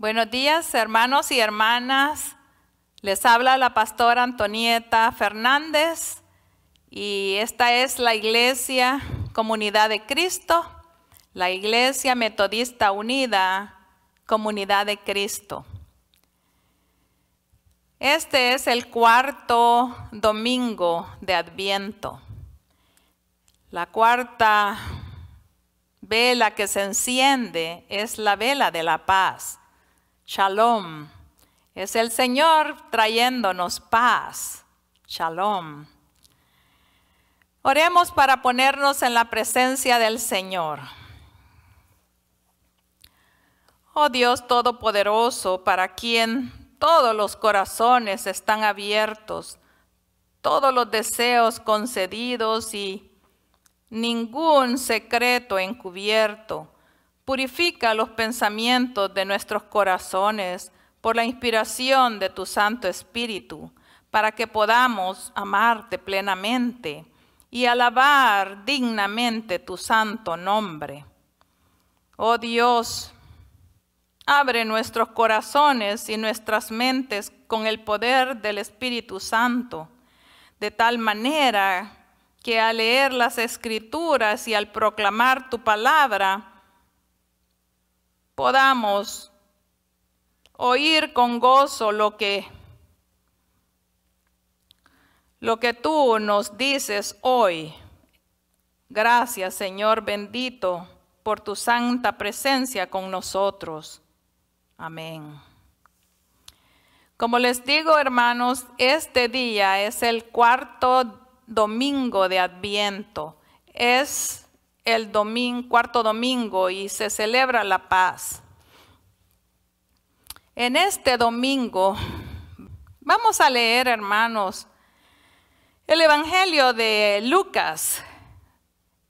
Buenos días, hermanos y hermanas. Les habla la pastora Antonieta Fernández y esta es la iglesia Comunidad de Cristo, la iglesia metodista unida, Comunidad de Cristo. Este es el cuarto domingo de Adviento, la cuarta vela que se enciende es la vela de la paz. Shalom. Es el Señor trayéndonos paz. Shalom. Oremos para ponernos en la presencia del Señor. Oh Dios Todopoderoso, para quien todos los corazones están abiertos, todos los deseos concedidos y ningún secreto encubierto Purifica los pensamientos de nuestros corazones por la inspiración de tu Santo Espíritu, para que podamos amarte plenamente y alabar dignamente tu santo nombre. Oh Dios, abre nuestros corazones y nuestras mentes con el poder del Espíritu Santo, de tal manera que al leer las escrituras y al proclamar tu palabra, podamos oír con gozo lo que lo que tú nos dices hoy. Gracias, Señor bendito, por tu santa presencia con nosotros. Amén. Como les digo, hermanos, este día es el cuarto domingo de Adviento. Es el domingo, cuarto domingo y se celebra la paz. En este domingo vamos a leer, hermanos, el Evangelio de Lucas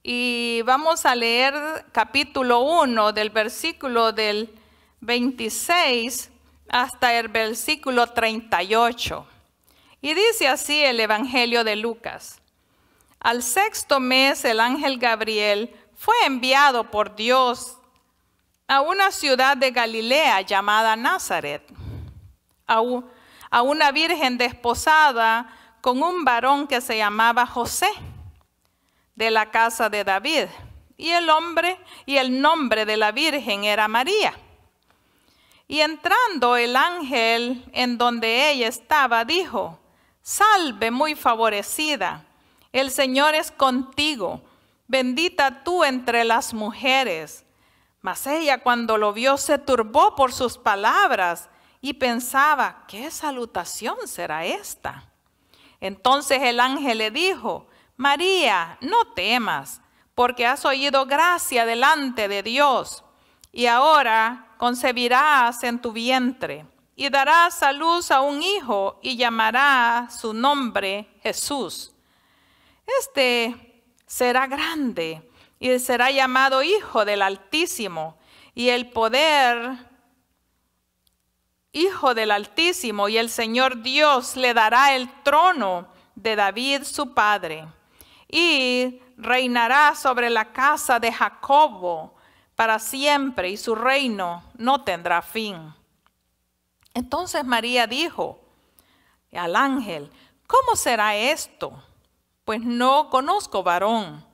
y vamos a leer capítulo 1 del versículo del 26 hasta el versículo 38. Y dice así el Evangelio de Lucas. Al sexto mes el ángel Gabriel fue enviado por Dios a una ciudad de Galilea llamada Nazaret, a una virgen desposada con un varón que se llamaba José, de la casa de David. Y el hombre y el nombre de la virgen era María. Y entrando el ángel en donde ella estaba, dijo, salve muy favorecida el Señor es contigo, bendita tú entre las mujeres. Mas ella cuando lo vio se turbó por sus palabras y pensaba, ¿qué salutación será esta? Entonces el ángel le dijo, María, no temas, porque has oído gracia delante de Dios, y ahora concebirás en tu vientre, y darás a luz a un hijo, y llamará su nombre Jesús. Este será grande y será llamado Hijo del Altísimo. Y el poder, Hijo del Altísimo, y el Señor Dios le dará el trono de David su padre. Y reinará sobre la casa de Jacobo para siempre y su reino no tendrá fin. Entonces María dijo al ángel, ¿cómo será esto? pues no conozco varón.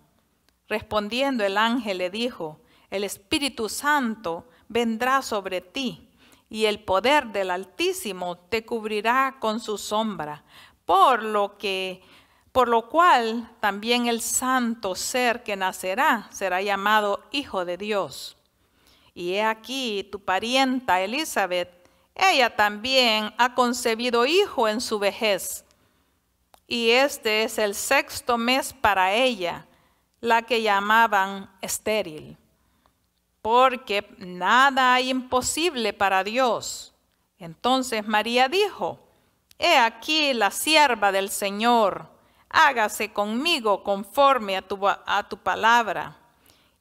Respondiendo el ángel le dijo, el Espíritu Santo vendrá sobre ti y el poder del Altísimo te cubrirá con su sombra, por lo que por lo cual también el santo ser que nacerá será llamado hijo de Dios. Y he aquí tu parienta Elizabeth, ella también ha concebido hijo en su vejez y este es el sexto mes para ella, la que llamaban estéril, porque nada hay imposible para Dios. Entonces María dijo, He aquí la sierva del Señor, hágase conmigo conforme a tu, palabra.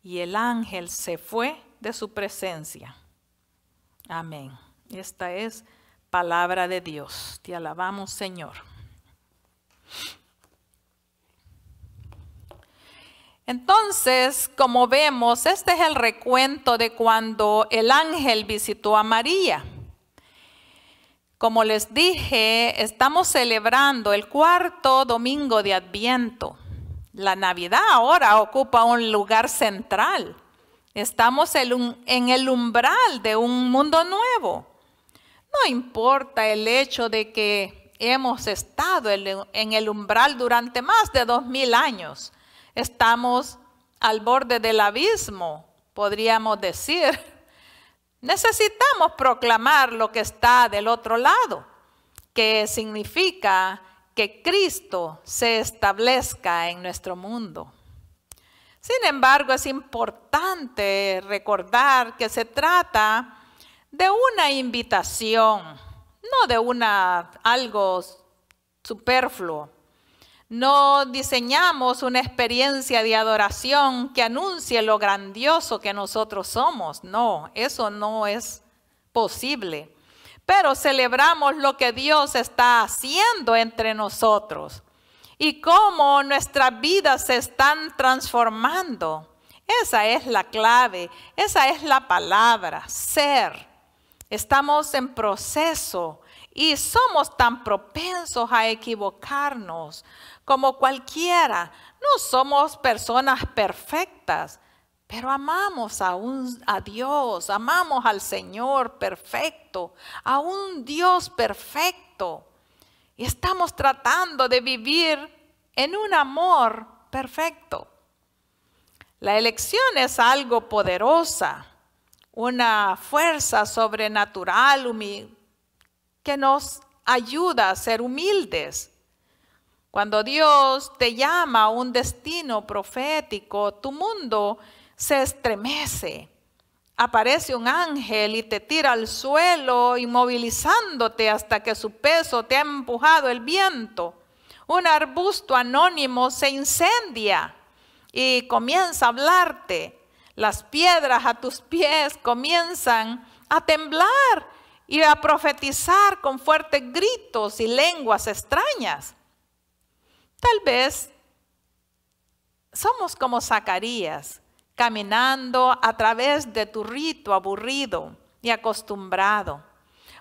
Y el ángel se fue de su presencia. Amén. Esta es palabra de Dios. Te alabamos, Señor. Entonces, como vemos, este es el recuento de cuando el ángel visitó a María. Como les dije, estamos celebrando el cuarto domingo de Adviento. La Navidad ahora ocupa un lugar central. Estamos en el umbral de un mundo nuevo. No importa el hecho de que hemos estado en el umbral durante más de dos mil años. Estamos al borde del abismo, podríamos decir. Necesitamos proclamar lo que está del otro lado, que significa que Cristo se establezca en nuestro mundo. Sin embargo, es importante recordar que se trata de una invitación no de una algo superfluo. No diseñamos una experiencia de adoración que anuncie lo grandioso que nosotros somos. No, eso no es posible. Pero celebramos lo que Dios está haciendo entre nosotros y cómo nuestras vidas se están transformando. Esa es la clave, esa es la palabra, ser Estamos en proceso y somos tan propensos a equivocarnos como cualquiera. No somos personas perfectas, pero amamos a, Dios, amamos al Señor perfecto, a un Dios perfecto. Y estamos tratando de vivir en un amor perfecto. La elección es algo poderosa una fuerza sobrenatural que nos ayuda a ser humildes. Cuando Dios te llama a un destino profético, tu mundo se estremece. Aparece un ángel y te tira al suelo, inmovilizándote hasta que su peso te ha empujado el viento. Un arbusto anónimo se incendia y comienza a hablarte. Las piedras a tus pies comienzan a temblar y a profetizar con fuertes gritos y lenguas extrañas. Tal vez somos como Zacarías, caminando a través de tu rito aburrido y acostumbrado.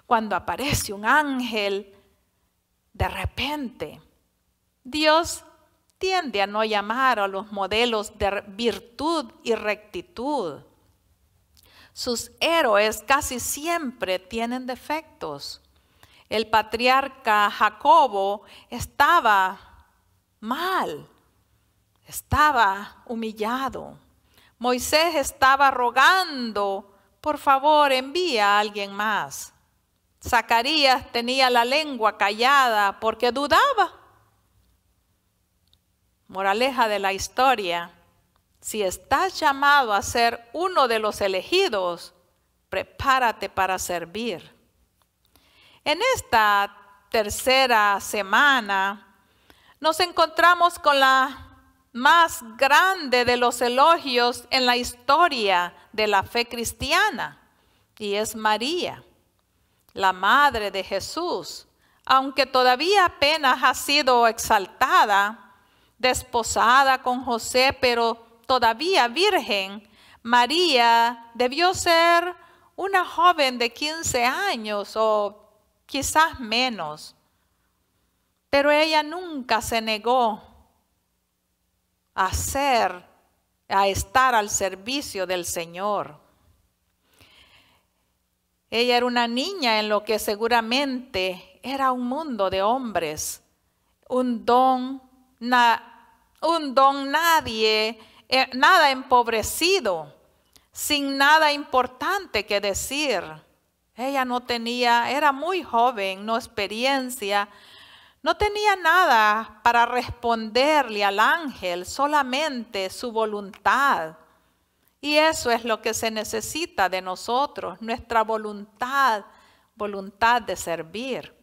Cuando aparece un ángel, de repente, Dios a no llamar a los modelos de virtud y rectitud. Sus héroes casi siempre tienen defectos. El patriarca Jacobo estaba mal, estaba humillado. Moisés estaba rogando, por favor, envía a alguien más. Zacarías tenía la lengua callada porque dudaba. Moraleja de la historia, si estás llamado a ser uno de los elegidos, prepárate para servir. En esta tercera semana nos encontramos con la más grande de los elogios en la historia de la fe cristiana, y es María, la madre de Jesús. Aunque todavía apenas ha sido exaltada, desposada con José, pero todavía virgen, María debió ser una joven de 15 años o quizás menos. Pero ella nunca se negó a ser, a estar al servicio del Señor. Ella era una niña en lo que seguramente era un mundo de hombres, un don, una un don nadie, eh, nada empobrecido, sin nada importante que decir. Ella no tenía, era muy joven, no experiencia, no tenía nada para responderle al ángel, solamente su voluntad. Y eso es lo que se necesita de nosotros, nuestra voluntad, voluntad de servir.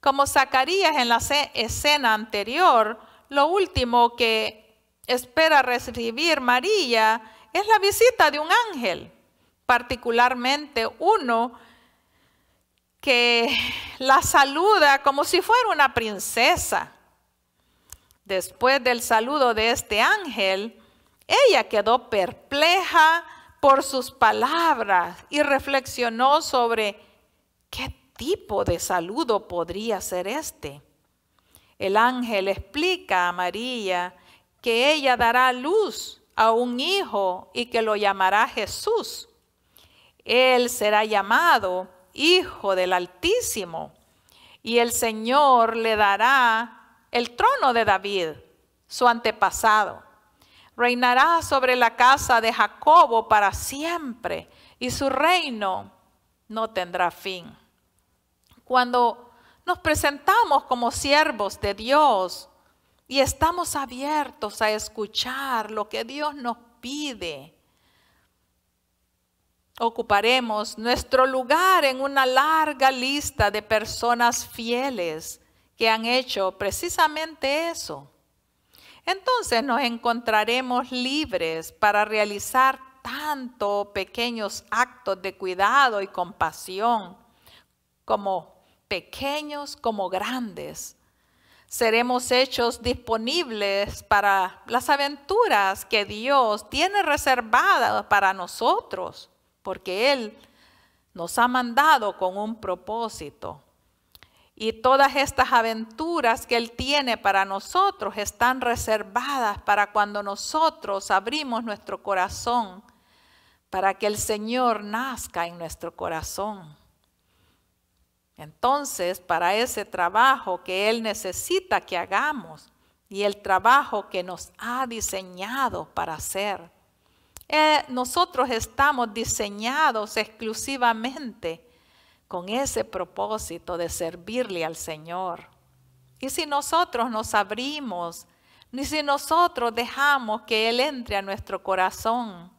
Como Zacarías en la escena anterior, lo último que espera recibir María es la visita de un ángel, particularmente uno que la saluda como si fuera una princesa. Después del saludo de este ángel, ella quedó perpleja por sus palabras y reflexionó sobre qué tipo de saludo podría ser este. El ángel explica a María que ella dará luz a un hijo y que lo llamará Jesús. Él será llamado Hijo del Altísimo y el Señor le dará el trono de David, su antepasado. Reinará sobre la casa de Jacobo para siempre y su reino no tendrá fin. Cuando nos presentamos como siervos de Dios y estamos abiertos a escuchar lo que Dios nos pide. Ocuparemos nuestro lugar en una larga lista de personas fieles que han hecho precisamente eso. Entonces nos encontraremos libres para realizar tanto pequeños actos de cuidado y compasión como pequeños como grandes. Seremos hechos disponibles para las aventuras que Dios tiene reservadas para nosotros, porque Él nos ha mandado con un propósito. Y todas estas aventuras que Él tiene para nosotros están reservadas para cuando nosotros abrimos nuestro corazón, para que el Señor nazca en nuestro corazón. Entonces, para ese trabajo que Él necesita que hagamos y el trabajo que nos ha diseñado para hacer, eh, nosotros estamos diseñados exclusivamente con ese propósito de servirle al Señor. Y si nosotros nos abrimos, ni si nosotros dejamos que Él entre a nuestro corazón,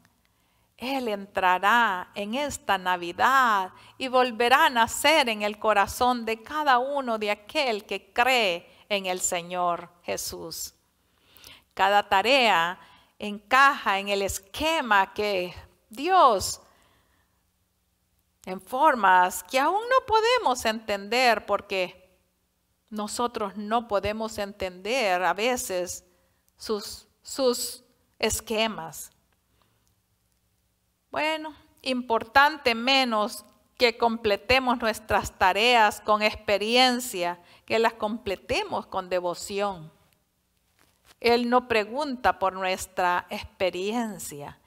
él entrará en esta Navidad y volverá a nacer en el corazón de cada uno de aquel que cree en el Señor Jesús. Cada tarea encaja en el esquema que Dios en formas que aún no podemos entender porque nosotros no podemos entender a veces sus, sus esquemas. Bueno, importante menos que completemos nuestras tareas con experiencia, que las completemos con devoción. Él no pregunta por nuestra experiencia,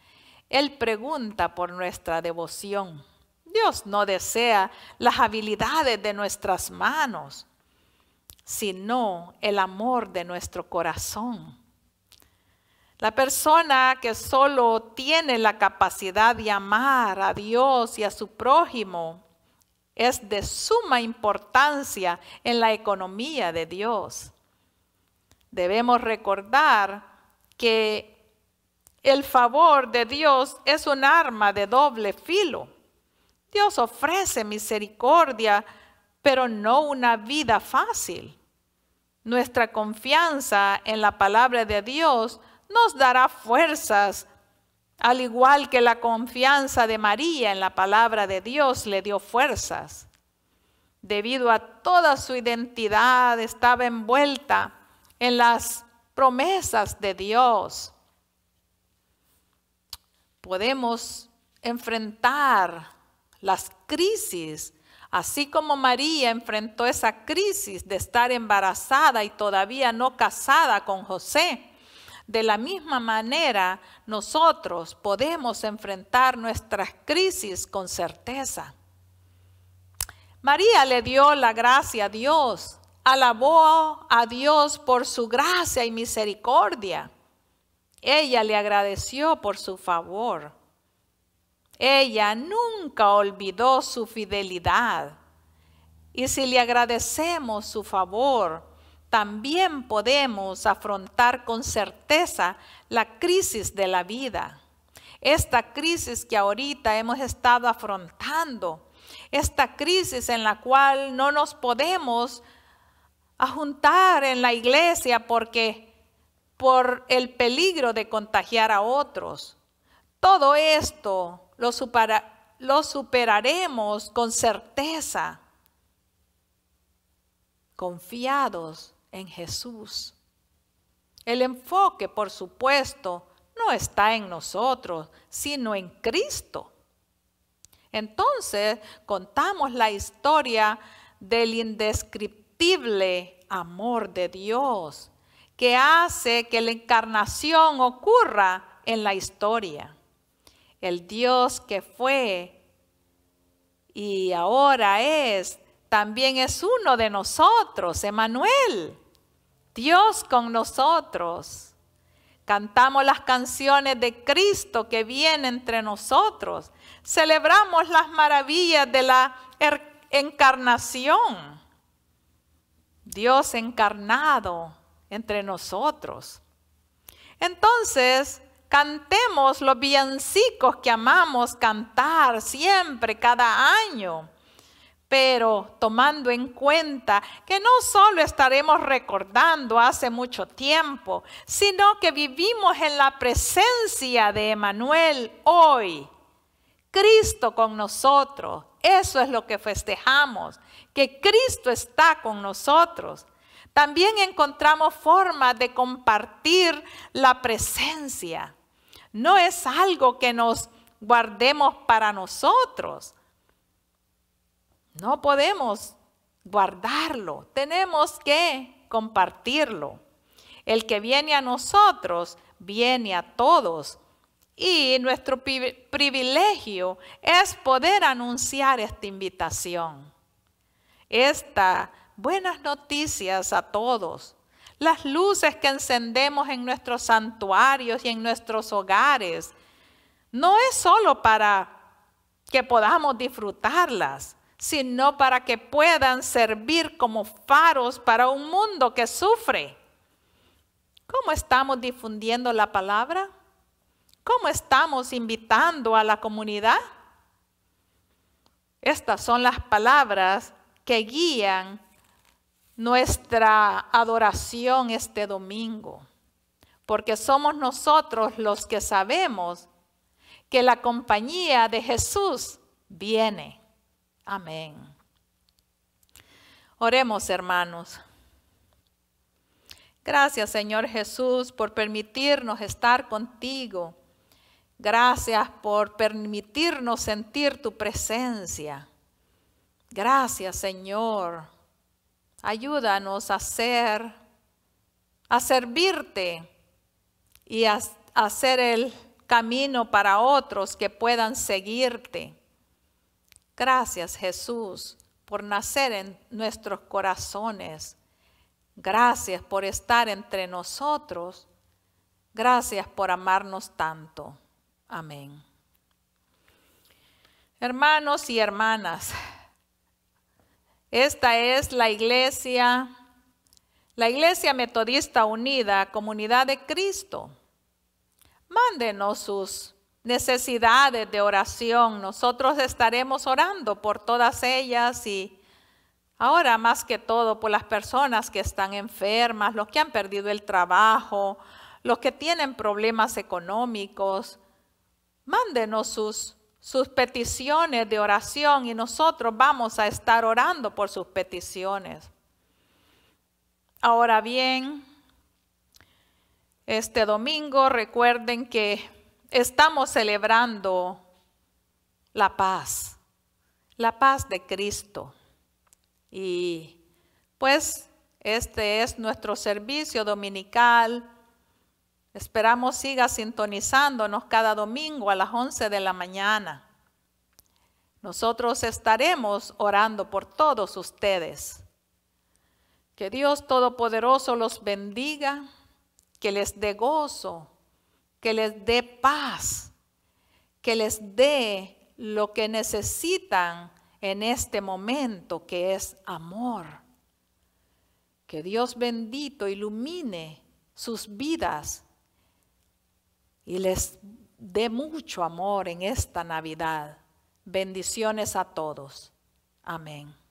Él pregunta por nuestra devoción. Dios no desea las habilidades de nuestras manos, sino el amor de nuestro corazón. La persona que solo tiene la capacidad de amar a Dios y a su prójimo es de suma importancia en la economía de Dios. Debemos recordar que el favor de Dios es un arma de doble filo. Dios ofrece misericordia, pero no una vida fácil. Nuestra confianza en la palabra de Dios nos dará fuerzas, al igual que la confianza de María en la palabra de Dios le dio fuerzas. Debido a toda su identidad estaba envuelta en las promesas de Dios. Podemos enfrentar las crisis, así como María enfrentó esa crisis de estar embarazada y todavía no casada con José. De la misma manera, nosotros podemos enfrentar nuestras crisis con certeza. María le dio la gracia a Dios, alabó a Dios por su gracia y misericordia. Ella le agradeció por su favor. Ella nunca olvidó su fidelidad. Y si le agradecemos su favor, también podemos afrontar con certeza la crisis de la vida. Esta crisis que ahorita hemos estado afrontando, esta crisis en la cual no nos podemos juntar en la iglesia porque por el peligro de contagiar a otros. Todo esto lo, lo superaremos con certeza, confiados en Jesús. El enfoque, por supuesto, no está en nosotros, sino en Cristo. Entonces contamos la historia del indescriptible amor de Dios que hace que la encarnación ocurra en la historia. El Dios que fue y ahora es también es uno de nosotros, Emanuel, Dios con nosotros. Cantamos las canciones de Cristo que viene entre nosotros. Celebramos las maravillas de la er-, encarnación. Dios encarnado entre nosotros. Entonces, cantemos los villancicos que amamos cantar siempre, cada año pero tomando en cuenta que no solo estaremos recordando hace mucho tiempo, sino que vivimos en la presencia de Emanuel hoy. Cristo con nosotros, eso es lo que festejamos, que Cristo está con nosotros. También encontramos formas de compartir la presencia. No es algo que nos guardemos para nosotros, no podemos guardarlo, tenemos que compartirlo. El que viene a nosotros, viene a todos. Y nuestro privilegio es poder anunciar esta invitación. Esta buenas noticias a todos. Las luces que encendemos en nuestros santuarios y en nuestros hogares no es solo para que podamos disfrutarlas, sino para que puedan servir como faros para un mundo que sufre. ¿Cómo estamos difundiendo la palabra? ¿Cómo estamos invitando a la comunidad? Estas son las palabras que guían nuestra adoración este domingo, porque somos nosotros los que sabemos que la compañía de Jesús viene. Amén. Oremos, hermanos. Gracias, Señor Jesús, por permitirnos estar contigo. Gracias por permitirnos sentir tu presencia. Gracias, Señor. Ayúdanos a ser, a servirte y a, hacer el camino para otros que puedan seguirte. Gracias Jesús por nacer en nuestros corazones. Gracias por estar entre nosotros. Gracias por amarnos tanto. Amén. Hermanos y hermanas, esta es la iglesia, la iglesia metodista unida, comunidad de Cristo. Mándenos sus necesidades de oración. Nosotros estaremos orando por todas ellas y ahora más que todo por las personas que están enfermas, los que han perdido el trabajo, los que tienen problemas económicos. Mándenos sus, sus peticiones de oración y nosotros vamos a estar orando por sus peticiones. Ahora bien, este domingo recuerden que estamos celebrando la paz, la paz de Cristo. Y pues este es nuestro servicio dominical. Esperamos siga sintonizándonos cada domingo a las 11 de la mañana. Nosotros estaremos orando por todos ustedes. Que Dios Todopoderoso los bendiga, que les dé gozo que les dé paz, que les dé lo que necesitan en este momento, que es amor. Que Dios bendito ilumine sus vidas y les dé mucho amor en esta Navidad. Bendiciones a todos. Amén.